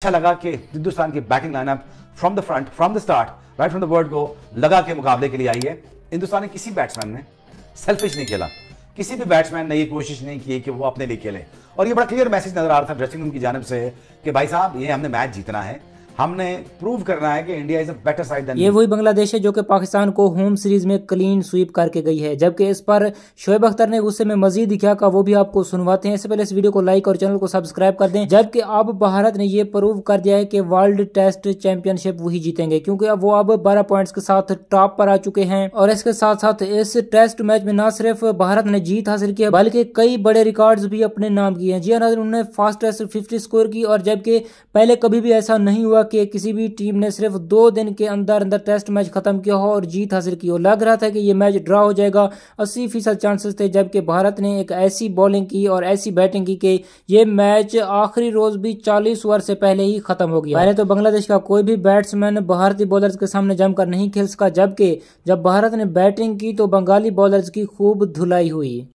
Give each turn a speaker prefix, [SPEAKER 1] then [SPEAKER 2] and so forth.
[SPEAKER 1] अच्छा लगा कि हिंदुस्तान की batting lineup from the front from the start right from the world को लगा के मुकाबले के लिए आई है हिंदुस्तान के किसी बैट्समैन ने सेल्फिश नहीं खेला किसी भी बैट्समैन ने ये कोशिश नहीं की कि वो अपने लिए खेले और ये बड़ा क्लियर मैसेज नजर आ रहा था ड्रेसिंग रूम की जानब से कि भाई साहब ये हमने
[SPEAKER 2] मैच जीतना है हमने प्रूव करना है कि India is a better side than ये वही बांग्लादेश है जो कि पाकिस्तान को होम सीरीज में क्लीन स्वीप करके गई है जबकि इस पर शोएब अख्तर ने गुस्से में मजीद क्या कहा वो भी आपको सुनवाते हैं इससे पहले इस वीडियो को लाइक और चैनल को सब्सक्राइब कर दें जबकि अब भारत ने यह प्रूव कर दिया है कि वर्ल्ड टेस्ट चैंपियनशिप वही जीतेंगे क्योंकि अब वो अब बारह पॉइंट्स के साथ टॉप पर आ चुके हैं और इसके साथ साथ इस टेस्ट मैच में न सिर्फ भारत ने जीत हासिल की बल्कि कई बड़े रिकॉर्ड भी अपने नाम किए हैं जी हाँ उन्होंने फास्टेस्ट फिफ्टी स्कोर की और जबकि पहले कभी भी ऐसा नहीं हुआ कि किसी भी टीम ने सिर्फ दो दिन के अंदर अंदर टेस्ट मैच खत्म किया हो और जीत हासिल की हो लग रहा था कि यह मैच ड्रा हो जाएगा अस्सी फीसद चांसेस थे जबकि भारत ने एक ऐसी बॉलिंग की और ऐसी बैटिंग की कि ये मैच आखिरी रोज भी चालीस ओवर से पहले ही खत्म हो गया पहले तो बांग्लादेश का कोई भी बैट्समैन भारतीय बॉलर के सामने जमकर नहीं खेल सका जबकि जब भारत ने बैटिंग की तो बंगाली बॉलर की खूब धुलाई हुई